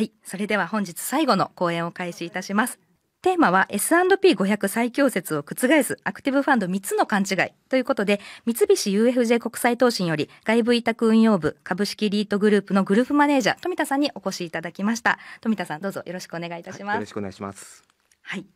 はい。それでは本日最後の講演を開始いたします。テーマは S&P500 最強説を覆すアクティブファンド3つの勘違いということで、三菱 UFJ 国際投信より外部委託運用部株式リートグループのグループマネージャー富田さんにお越しいただきました。富田さんどうぞよろしくお願いいたします。はい、よろしくお願いします。はい。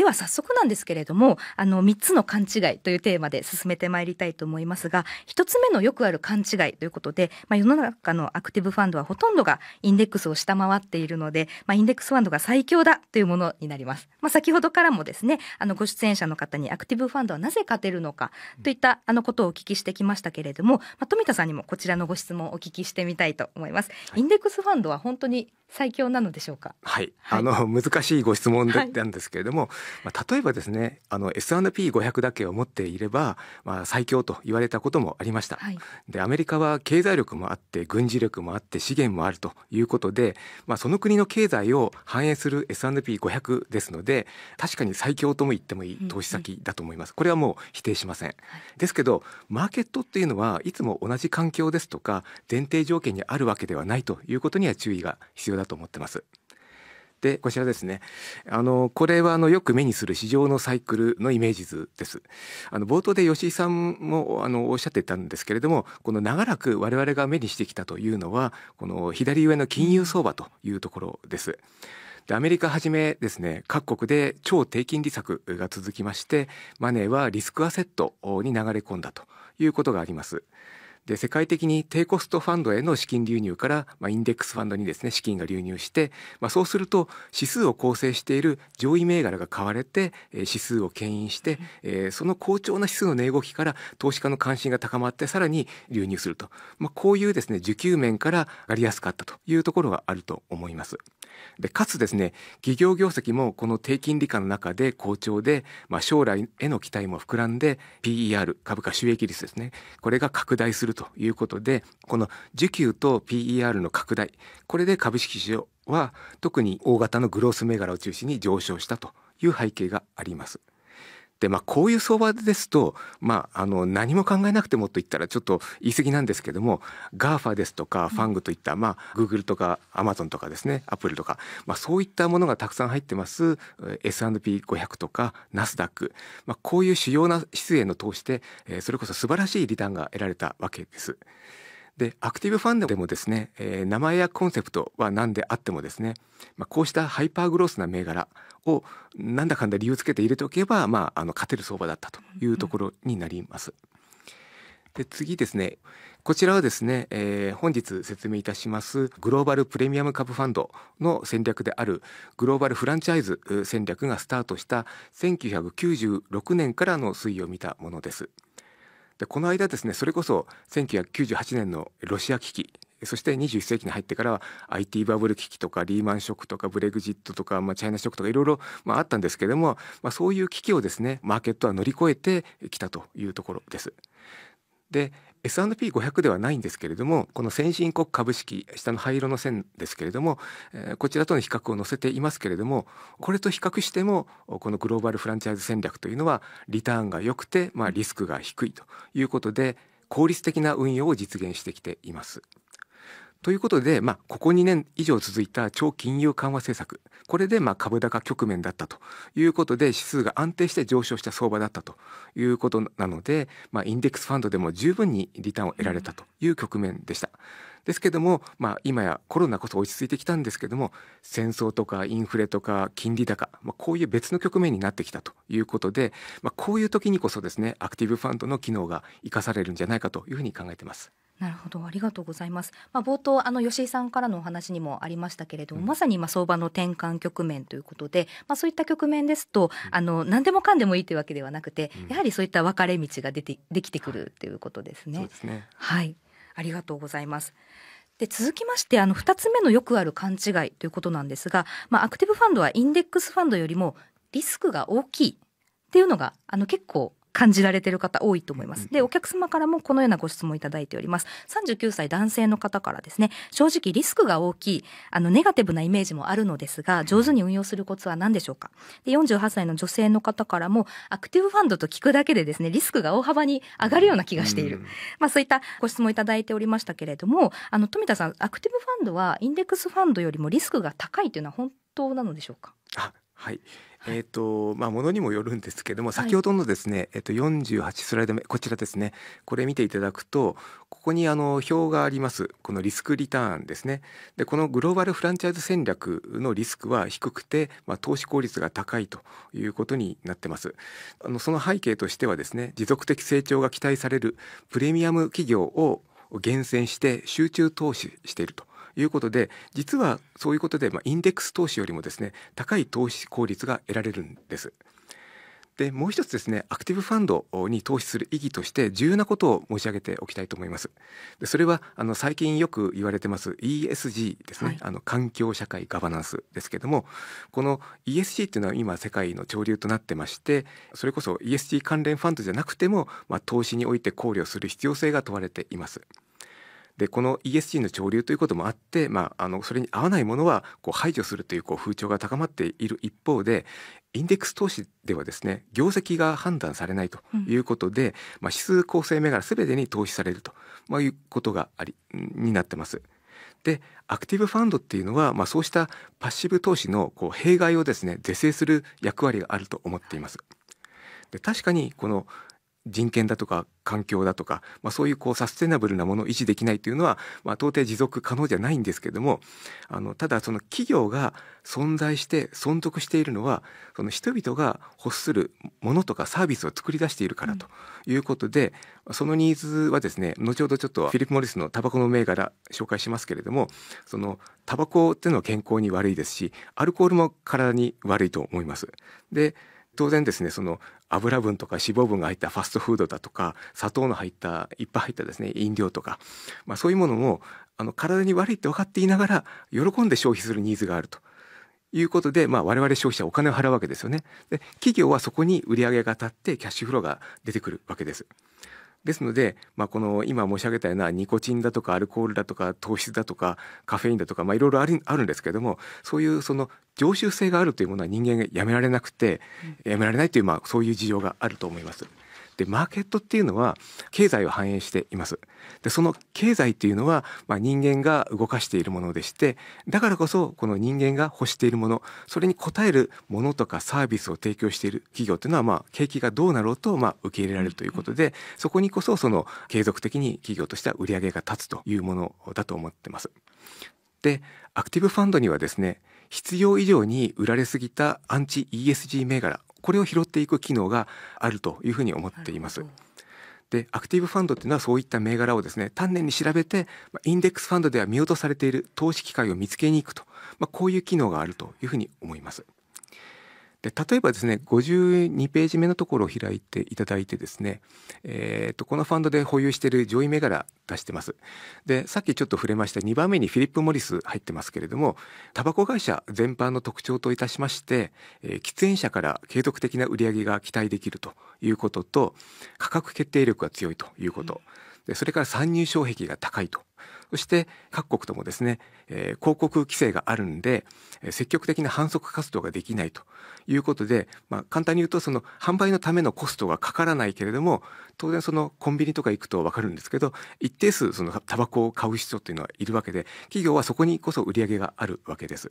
では早速なんですけれどもあの3つの勘違いというテーマで進めてまいりたいと思いますが1つ目のよくある勘違いということで、まあ、世の中のアクティブファンドはほとんどがインデックスを下回っているので、まあ、インデックスファンドが最強だというものになります。まあ、先ほどからもですねあのご出演者の方にアクティブファンドはなぜ勝てるのかといったあのことをお聞きしてきましたけれども、まあ、富田さんにもこちらのご質問をお聞きしてみたいと思います。インデックスファンドは本当に最強なのでしょうか。はい、はい、あの難しいご質問だったんですけれども、はい、まあ、例えばですねあの S&P500 だけを持っていれば、まあ、最強と言われたこともありました、はい、でアメリカは経済力もあって軍事力もあって資源もあるということで、まあ、その国の経済を反映する S&P500 ですので確かに最強とも言ってもいい投資先だと思います、これはもう否定しません、はい、ですけどマーケットっていうのはいつも同じ環境ですとか前提条件にあるわけではないということには注意が必要だと思ってますでこちらですねあのこれはあのよく目にする市場のサイクルのイメージ図ですあの冒頭で吉井さんもあのおっしゃってたんですけれどもこの長らく我々が目にしてきたというのはこの左上の金融相場というところですでアメリカはじめですね各国で超低金利策が続きましてマネーはリスクアセットに流れ込んだということがありますで世界的に低コストファンドへの資金流入から、まあ、インデックスファンドにですね資金が流入して、まあ、そうすると指数を構成している上位銘柄が買われて、えー、指数を牽引して、えー、その好調な指数の値動きから投資家の関心が高まってさらに流入すると、まあ、こういうですね需給面から上がりやすかったというところがあると思います。でかつですね企業業績もこの低金利下の中で好調で、まあ、将来への期待も膨らんで PER 株価収益率ですねこれが拡大するるということでこの需給と PER の拡大これで株式市場は特に大型のグロース銘柄を中心に上昇したという背景があります。でまあこういう相場ですと、まあ、あの何も考えなくてもと言ったらちょっと言い過ぎなんですけども GAFA ですとかファングといった、まあ、Google とか Amazon とかですね Apple とか、まあ、そういったものがたくさん入ってます S&P500 とか NASDAQ、まあ、こういう主要な指数への投資で、えー、それこそ素晴らしいリターンが得られたわけです。でアクティブファンドでもですね、えー、名前やコンセプトは何であってもですね、まあ、こうしたハイパーグロースな銘柄をなんだかんだ理由つけて入れておけば、まあ、あの勝てる相場だったというところになります。で次ですねこちらはですね、えー、本日説明いたしますグローバルプレミアム株ファンドの戦略であるグローバルフランチャイズ戦略がスタートした1996年からの推移を見たものです。でこの間ですねそれこそ1998年のロシア危機そして21世紀に入ってからは IT バブル危機とかリーマンショックとかブレグジットとか、まあ、チャイナショックとかいろいろ、まあ、あったんですけれども、まあ、そういう危機をですねマーケットは乗り越えてきたというところです。で、S&P500 ではないんですけれどもこの先進国株式下の灰色の線ですけれども、えこちらとの比較を載せていますけれどもこれと比較してもこのグローバルフランチャイズ戦略というのはリターンが良くて、まあ、リスクが低いということで効率的な運用を実現してきています。ということで、まあ、ここ2年以上続いた超金融緩和政策これでまあ株高局面だったということで指数が安定して上昇した相場だったということなので、まあ、インデックスファンドでも十分にリターンを得られたという局面でした。ですけども、まあ、今やコロナこそ落ち着いてきたんですけども戦争とかインフレとか金利高、まあ、こういう別の局面になってきたということで、まあ、こういう時にこそですねアクティブファンドの機能が生かされるんじゃないかというふうに考えてます。なるほどありがとうございます、まあ、冒頭あの吉井さんからのお話にもありましたけれども、うん、まさに今相場の転換局面ということで、まあ、そういった局面ですと、うん、あの何でもかんでもいいというわけではなくて、うん、やはりそういった分かれ道が出てできてくるということですね。はい、ありがとうございますで続きましてあの2つ目のよくある勘違いということなんですが、まあ、アクティブファンドはインデックスファンドよりもリスクが大きいっていうのがあの結構感じられてる方多いと思います。で、お客様からもこのようなご質問いただいております。39歳男性の方からですね、正直リスクが大きい、あの、ネガティブなイメージもあるのですが、上手に運用するコツは何でしょうかで、48歳の女性の方からも、アクティブファンドと聞くだけでですね、リスクが大幅に上がるような気がしている。まあ、そういったご質問いただいておりましたけれども、あの、富田さん、アクティブファンドはインデックスファンドよりもリスクが高いというのは本当なのでしょうかあ、はい。えっ、ー、とまあものにもよるんですけども、先ほどのですね、はい、えっ、ー、と48スライド目こちらですね。これ見ていただくとここにあの表がありますこのリスクリターンですね。でこのグローバルフランチャイズ戦略のリスクは低くて、まあ、投資効率が高いということになってます。あのその背景としてはですね持続的成長が期待されるプレミアム企業を厳選して集中投資しているということで実はそういうことで、まあ、インデックス投資よりもですね高い投資効率が得られるんです。でもう一つですねアクティブファンドに投資する意義として重要なことを申し上げておきたいと思いますでそれはあの最近よく言われてます ESG ですね、はい、あの環境社会ガバナンスですけどもこの ESG っていうのは今世界の潮流となってましてそれこそ ESG 関連ファンドじゃなくても、まあ、投資において考慮する必要性が問われていますでこの ESG の潮流ということもあって、まあ、あのそれに合わないものはこう排除するというこう風潮が高まっている一方でインデックス投資ではですね業績が判断されないということで、うん、まあ、指数構成銘柄すべてに投資されると、まあ、いうことがありになってます。でアクティブファンドっていうのは、まあ、そうしたパッシブ投資のこう弊害をですね是正する役割があると思っています。で確かにこの人権だとか環境だとか、まあ、そういうこうサステナブルなものを維持できないというのは、まあ、到底持続可能じゃないんですけどもあのただその企業が存在して存続しているのはその人々が欲するものとかサービスを作り出しているからということで、うん、そのニーズはですね後ほどちょっとフィリップ・モリスのタバコの銘柄紹介しますけれどもそのタバコっていうのは健康に悪いですしアルコールも体に悪いと思います。で当然ですねその油分とか脂肪分が入ったファストフードだとか砂糖の入ったいっぱい入ったですね飲料とか、まあ、そういうものもあの体に悪いって分かっていながら喜んで消費するニーズがあると。いうことで、まあ、我々消費者お金を払うわけですよね。で企業はそこに売り上げが立ってキャッシュフローが出てくるわけです。ですので、まあ、この今申し上げたようなニコチンだとかアルコールだとか糖質だとかカフェインだとか、まあ、いろいろあるあるんですけれどもそういうその常習性があるというものは人間がやめられなくてやめられないという、まあ、そういう事情があると思います。でマーケットっていうのは経済を反映していますでその経済っていうのは、まあ、人間が動かしているものでしてだからこそこの人間が欲しているものそれに応えるものとかサービスを提供している企業っていうのは、まあ、景気がどうなろうと、まあ、受け入れられるということでそこにこそその継続的に企業としては売り上げが立つというものだと思ってます。でアクティブファンドにはですね必要以上に売られすぎたアンチ ESG 銘柄これを拾っていく機能があるというふうに思っています。でアクティブファンドっていうのはそういった銘柄をですね丹念に調べてインデックスファンドでは見落とされている投資機会を見つけに行くと、まあ、こういう機能があるというふうに思います。で例えばですね52ページ目のところを開いていただいてですね、えーと、このファンドで保有している上位銘柄出してますでさっきちょっと触れました2番目にフィリップ・モリス入ってますけれどもタバコ会社全般の特徴といたしまして、えー、喫煙者から継続的な売り上げが期待できるということと価格決定力が強いということ、でそれから参入障壁が高いとそして各国ともですね、えー、広告規制があるんで、え積極的な反則活動ができないということで、まあ、簡単に言うとその販売のためのコストがかからないけれども当然そのコンビニとか行くと分かるんですけど一定数そのタバコを買う人っていうのはいるわけで企業はそこにこそ売り上げがあるわけです。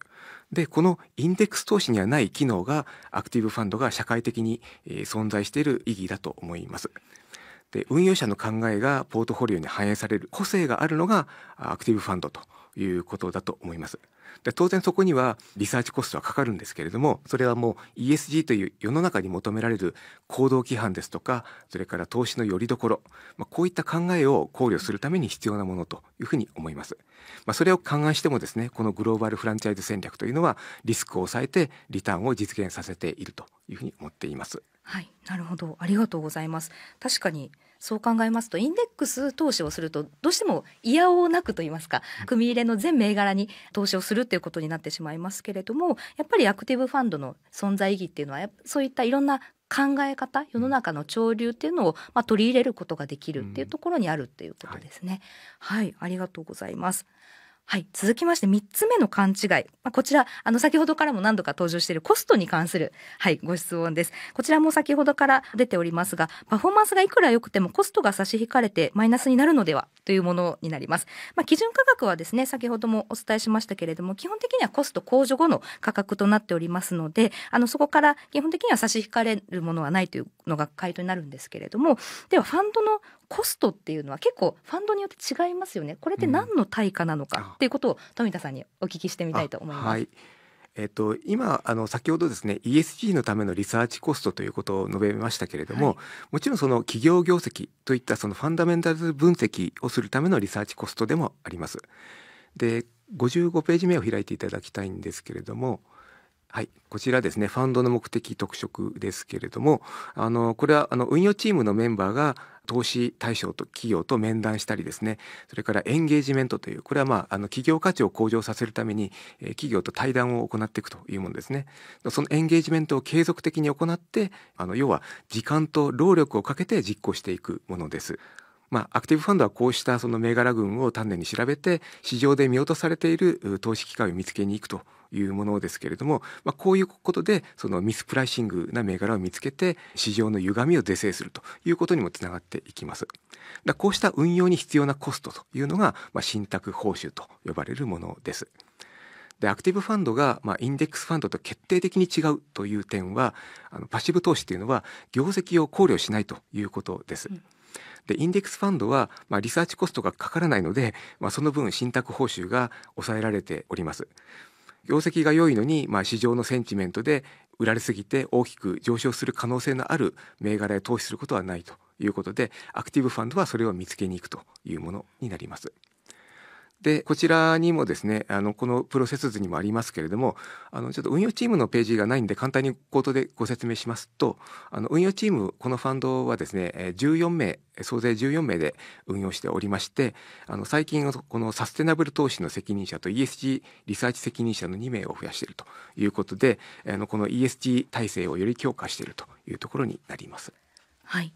でこのインデックス投資にはない機能がアクティブファンドが社会的に、え存在している意義だと思います。で運用者の考えがポートフォリオに反映される個性があるのがアクティブファンドということだと思います。で当然そこにはリサーチコストはかかるんですけれどもそれはもう ESG という世の中に求められる行動規範ですとかそれから投資のよりどころ、まあ、こういった考えを考慮するために必要なものというふうに思います、まあ、それを勘案してもですねこのグローバルフランチャイズ戦略というのはリスクを抑えてリターンを実現させているというふうに思っています。はい、なるほど、ありがとうございます。確かにそう考えますとインデックス投資をするとどうしても嫌をなくと言いますか組入れの全銘柄に投資をするっていうことになってしまいますけれどもやっぱりアクティブファンドの存在意義っていうのはそういったいろんな考え方世の中の潮流っていうのを、まあ、取り入れることができるっていうところにあるっていうことですね。うん、はい、ありがとうございます。はい、続きまして三つ目の勘違い、まあ、こちらあの先ほどからも何度か登場しているコストに関する、はい、ご質問ですこちらも先ほどから出ておりますがパフォーマンスがいくら良くてもコストが差し引かれてマイナスになるのではというものになります、まあ、基準価格はですね先ほどもお伝えしましたけれども基本的にはコスト控除後の価格となっておりますのであのそこから基本的には差し引かれるものはないというのが回答になるんですけれどもではファンドのコストっていうのは結構ファンドによって違いますよねこれって何の対価なのかっていうことを富田さんにお聞きしてみたいと思います。うん、はいえっと、今あの先ほどですね ESG のためのリサーチコストということを述べましたけれども、はい、もちろんその企業業績といったそのファンダメンタル分析をするためのリサーチコストでもあります。で55ページ目を開いていただきたいんですけれどもはい、こちらですねファンドの目的特色ですけれどもあのこれはあの運用チームのメンバーが投資対象と企業と面談したりですねそれからエンゲージメントというこれは、まあ、あの企業価値を向上させるために、え企業と対談を行っていくというものですねそのエンゲージメントを継続的に行ってあの要は時間と労力をかけて実行していくものです。まあ、アクティブファンドはこうしたその銘柄群を丹念に調べて市場で見落とされている投資機会を見つけに行くというものですけれども、まあ、こういうことでそのミスプライシングな銘柄を見つけて市場の歪みを是正するということにもつながっていきます。だこうした運用に必要なコストというのが、まあ、信託報酬と呼ばれるものです。でアクティブファンドが、まあ、インデックスファンドと決定的に違うという点はあのパッシブ投資というのは業績を考慮しないということです。うんでインデックスファンドは、まあ、リサーチコストがかからないので、まあ、その分信託報酬が抑えられております。業績が良いのに、まあ、市場のセンチメントで売られすぎて大きく上昇する可能性のある銘柄へ投資することはないということでアクティブファンドはそれを見つけに行くというものになります。でこちらにもですねあのこのプロセス図にもありますけれどもあのちょっと運用チームのページがないんで簡単に口頭でご説明しますとあの運用チームこのファンドはですね14名総勢14名で運用しておりましてあの最近このサステナブル投資の責任者と ESG リサーチ責任者の2名を増やしているということであのこの ESG 体制をより強化しているというところになります。はい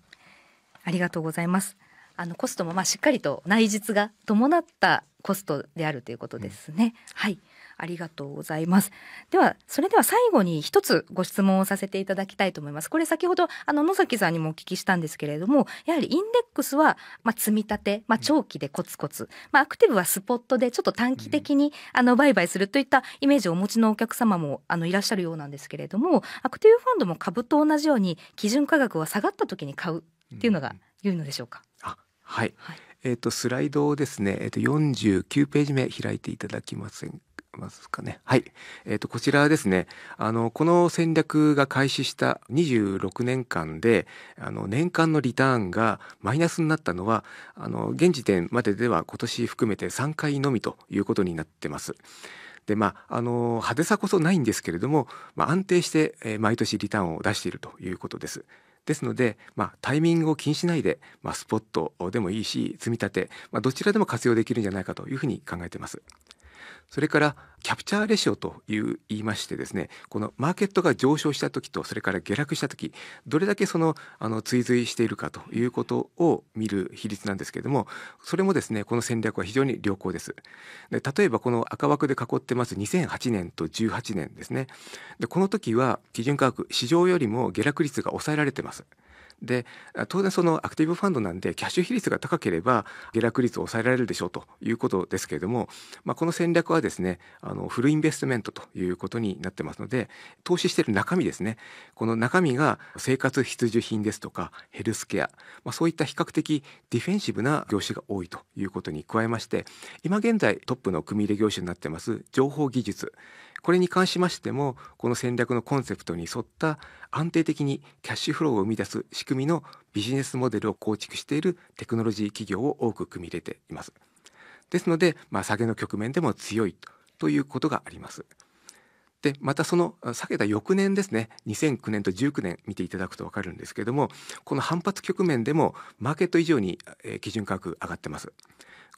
ありがとうございますあのコストもまあしっかりと内実が伴ったコストであるということですね。うん、はいありがとうございます。では、それでは最後に一つご質問をさせていただきたいと思います。これ先ほど、あの、野崎さんにもお聞きしたんですけれども、やはりインデックスは、まあ、積み立て、まあ、長期でコツコツ、まあ、アクティブはスポットで、ちょっと短期的に、あの、売買するといったイメージをお持ちのお客様も、あの、いらっしゃるようなんですけれども、アクティブファンドも株と同じように、基準価格は下がった時に買うっていうのが、うんいうのでしょうか。あはい、はい、えっ、ー、とスライドをですねえっ、ー、と49ページ目開いていただきませんますかね。はい。えっ、ー、と、こちらはですね、あの、この戦略が開始した26年間で、あの、年間のリターンがマイナスになったのは、あの、現時点まででは今年含めて3回のみということになってます。でまあ、あの派手さこそないんですけれども、まあ、安定して、え毎年リターンを出しているということです。ですので、まあ、タイミングを気にしないで、まあ、スポットでもいいし積み立て、まあ、どちらでも活用できるんじゃないかというふうに考えています。それからキャプチャーレシオという言いましてですねこのマーケットが上昇した時とそれから下落した時どれだけそのあの追随しているかということを見る比率なんですけれどもそれもですねこの戦略は非常に良好ですで例えばこの赤枠で囲ってます2008年と18年ですねでこの時は基準価格市場よりも下落率が抑えられてますで当然そのアクティブファンドなんでキャッシュ比率が高ければ下落率を抑えられるでしょうということですけれども、まあ、この戦略はですねあのフルインベストメントということになってますので投資している中身ですねこの中身が生活必需品ですとかヘルスケア、まあ、そういった比較的ディフェンシブな業種が多いということに加えまして今現在トップの組入れ業種になってます情報技術これに関しましてもこの戦略のコンセプトに沿った安定的にキャッシュフローを生み出す仕組みのビジネスモデルを構築しているテクノロジー企業を多く組み入れています。ですので、まあ、下げの局面でも強いということがあります。でまたその下げた翌年ですね2009年と19年見ていただくと分かるんですけれどもこの反発局面でもマーケット以上に基準価格上がってます。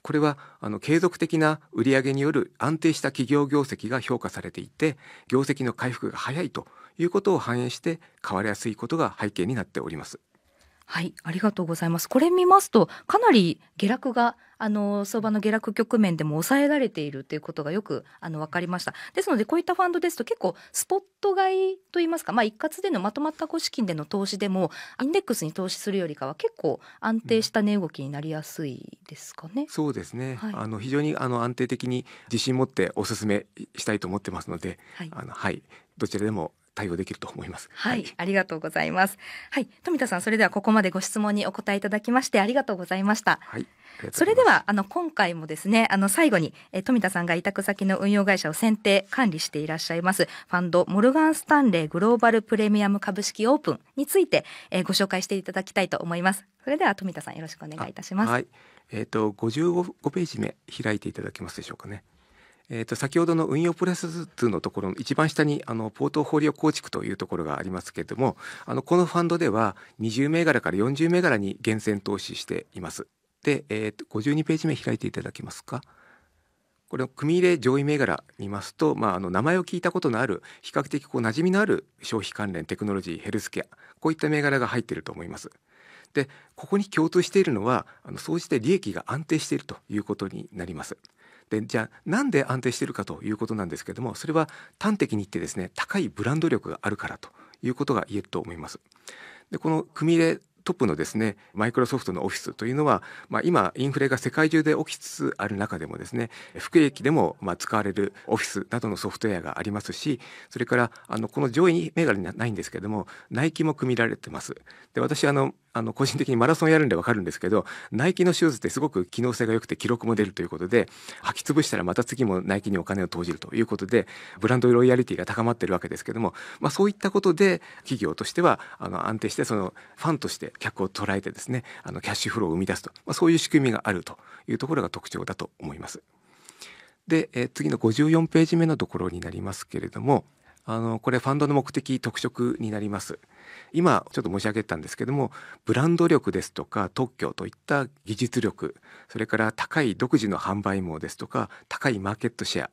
これはあの継続的な売上による安定した企業業績が評価されていて業績の回復が早いということを反映して変わりやすいことが背景になっております。はい、ありがとうございます。これ見ますと、かなり下落が、あの、相場の下落局面でも抑えられているということがよく、あの、わかりました。ですので、こういったファンドですと結構、スポット買いといいますか、まあ、一括でのまとまった個資金での投資でも、インデックスに投資するよりかは結構安定した値動きになりやすいですかね。うん、そうですね。はい、あの、非常に、あの、安定的に自信持ってお勧めしたいと思ってますので、はい、あの、はい、どちらでも対応できると思います、はい、はい、ありがとうございますはい富田さんそれではここまでご質問にお答えいただきましてありがとうございました、はい、それではあの今回もですねあの最後にえ富田さんが委託先の運用会社を選定管理していらっしゃいますファンドモルガン・スタンレーグローバルプレミアム株式オープンについてえご紹介していただきたいと思いますそれでは富田さんよろしくお願いいたしますはいえっ、ー、と55ページ目開いていただけますでしょうかねえと先ほどの運用プロセス2のところの一番下にあのポートフォリオ構築というところがありますけれどもあのこのファンドでは20銘柄から40銘柄に厳選投資しています。で、えー、と52ページ目開いていただけますか。これを組入れ上位銘柄見ますと、まあ、あの名前を聞いたことのある比較的こう馴染みのある消費関連テクノロジーヘルスケアこういった銘柄が入っていると思います。でここに共通しているのはあの総じて利益が安定しているということになります。でじゃあなんで安定しているかということなんですけれどもそれは端的に言ってですね高いブランド力があるからということが言えると思います。でこの組入れトップのですねマイクロソフトのオフィスというのは、まあ、今インフレが世界中で起きつつある中でもですね服役でもま使われるオフィスなどのソフトウェアがありますしそれからあのこの上位銘柄にはないんですけれどもナイキも組みられてますで私あのあの個人的にマラソンやるんでわかるんですけどナイキのシューズってすごく機能性が良くて記録も出るということで履き潰したらまた次もナイキにお金を投じるということでブランドロイヤリティが高まってるわけですけども、まあ、そういったことで企業としてはあの安定してそのファンとして客を捉えてですねあのキャッシュフローを生み出すと、まあ、そういう仕組みがあるというところが特徴だと思います。で、え次の54ページ目のところになりますけれどもあのこれファンドの目的特色になります今ちょっと申し上げたんですけどもブランド力ですとか特許といった技術力それから高い独自の販売網ですとか高いマーケットシェア、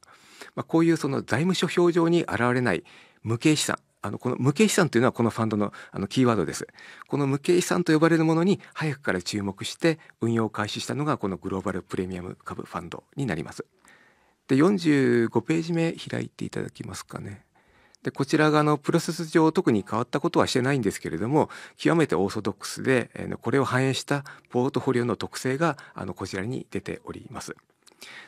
まあ、こういうその財務諸表上に現れない無形資産あのこの無形資産というのはこのファンドのあのキーワードです。この無形資産と呼ばれるものに早くから注目して運用を開始したのがこのグローバルプレミアム株ファンドになります。で45ページ目開いていただきますかね。でこちら側のプロセス上特に変わったことはしてないんですけれども極めてオーソドックスで、えこれを反映したポートフォリオの特性があのこちらに出ております。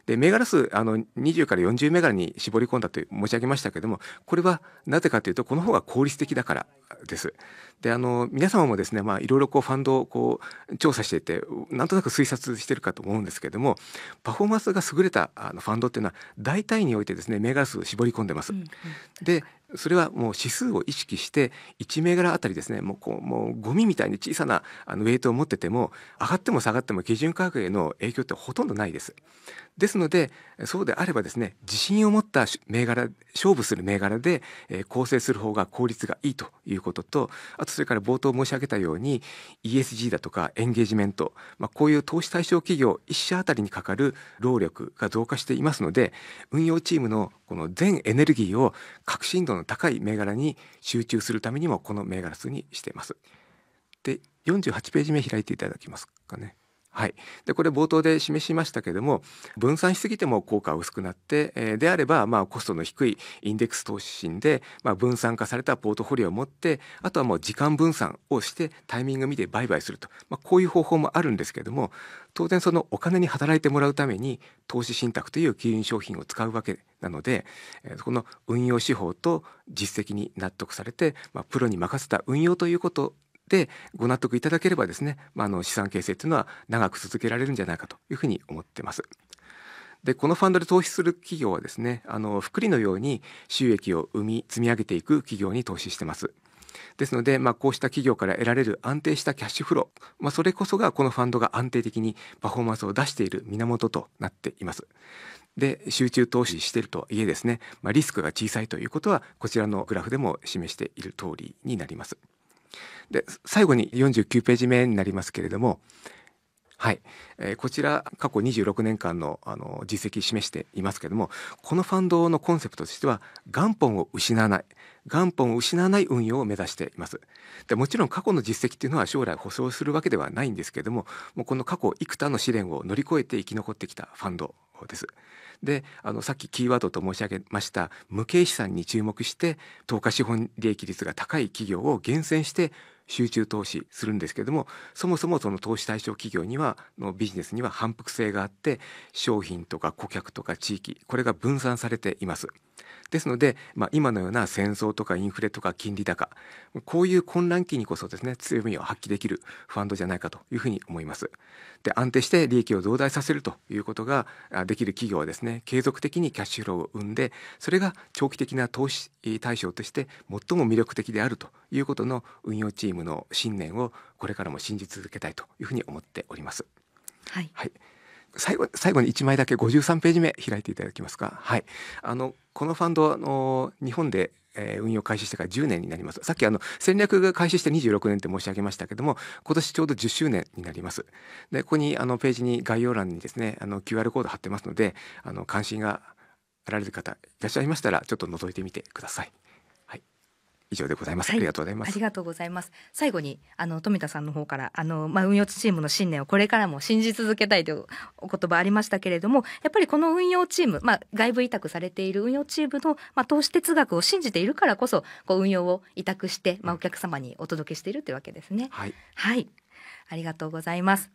で銘柄数あの20から40銘柄に絞り込んだと申し上げましたけどもこれはなぜかというとこの方が効率的だからです。であの皆様もですねいろいろファンドをこう調査していてなんとなく推察してるかと思うんですけどもパフォーマンスが優れたあのファンドっていうのは大体においてですね銘柄数絞り込んでます。うんうん、でそれはもう指数を意識して1銘柄あたりですねもうこうもうゴミみたいに小さなあのウェイトを持ってても上がっても下がっても基準価格への影響ってほとんどないです。ですのでそうであればですね自信を持った銘柄勝負する銘柄で、えー、構成する方が効率がいいということとあとそれから冒頭申し上げたように ESG だとかエンゲージメント、まあ、こういう投資対象企業1社あたりにかかる労力が増加していますので運用チームのこの全エネルギーを革新度の高い銘柄に集中するためにもこの銘柄数にしています。で48ページ目開いていただきますかね。はい、でこれ冒頭で示しましたけども分散しすぎても効果は薄くなって、えー、であれば、まあ、コストの低いインデックス投資信で、まあ、分散化されたポートフォリオを持ってあとはもう時間分散をしてタイミング見て売買すると、まあ、こういう方法もあるんですけども当然そのお金に働いてもらうために投資信託という金融商品を使うわけなので、えこの運用手法と実績に納得されて、まあ、プロに任せた運用ということでご納得いただければですね、まあ、あの資産形成というのは長く続けられるんじゃないかというふうに思ってます。でこのファンドで投資する企業はですねあの福利のように収益を生み積み上げていく企業に投資してます。ですので、まあ、こうした企業から得られる安定したキャッシュフロー、まあ、それこそがこのファンドが安定的にパフォーマンスを出している源となっています。で集中投資しているとはいえですね、まあ、リスクが小さいということはこちらのグラフでも示している通りになります。で最後に49ページ目になりますけれどもはい、えー、こちら過去26年間のあの実績示していますけれどもこのファンドのコンセプトとしては元本を失わない元本を失わない運用を目指していますでもちろん過去の実績っていうのは将来保証するわけではないんですけれどももうこの過去幾多の試練を乗り越えて生き残ってきたファンドです。であのさっきキーワードと申し上げました無形資産に注目して投下資本利益率が高い企業を厳選して集中投資するんですけれどもそもそもその投資対象企業にはのビジネスには反復性があって商品とか顧客とか地域これが分散されています。ですので、まあ、今のような戦争とかインフレとか金利高こういう混乱期にこそですね強みを発揮できるファンドじゃないかというふうに思います。で安定して利益を増大させるということができる企業はですね継続的にキャッシュフローを生んでそれが長期的な投資対象として最も魅力的であるということの運用チームの信念をこれからも信じ続けたいというふうに思っております。はい、はい最後最後に1枚だけ53ページ目開いていただけますか。はい、あのこのファンドあの日本でえ運用開始してから10年になります。さっきあの戦略が開始して26年って申し上げましたけども、今年ちょうど10周年になります。で、ここにあのページに概要欄にですね、あの QR コード貼ってますので、あの関心があられる方いらっしゃいましたら、ちょっと覗いてみてください。以上でございます、はい、ありがとうございますありがとうございます最後にあの富田さんの方からあのまあ運用チームの信念をこれからも信じ続けたいというお言葉ありましたけれどもやっぱりこの運用チームまあ外部委託されている運用チームのまあ投資哲学を信じているからこそこう運用を委託してまあお客様にお届けしているというわけですね、はい、はい、ありがとうございます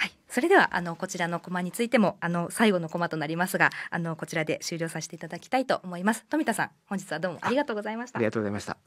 はい、それではあのこちらのコマについてもあの最後のコマとなりますがあのこちらで終了させていただきたいと思います富田さん本日はどうもありがとうございましたありがとうございました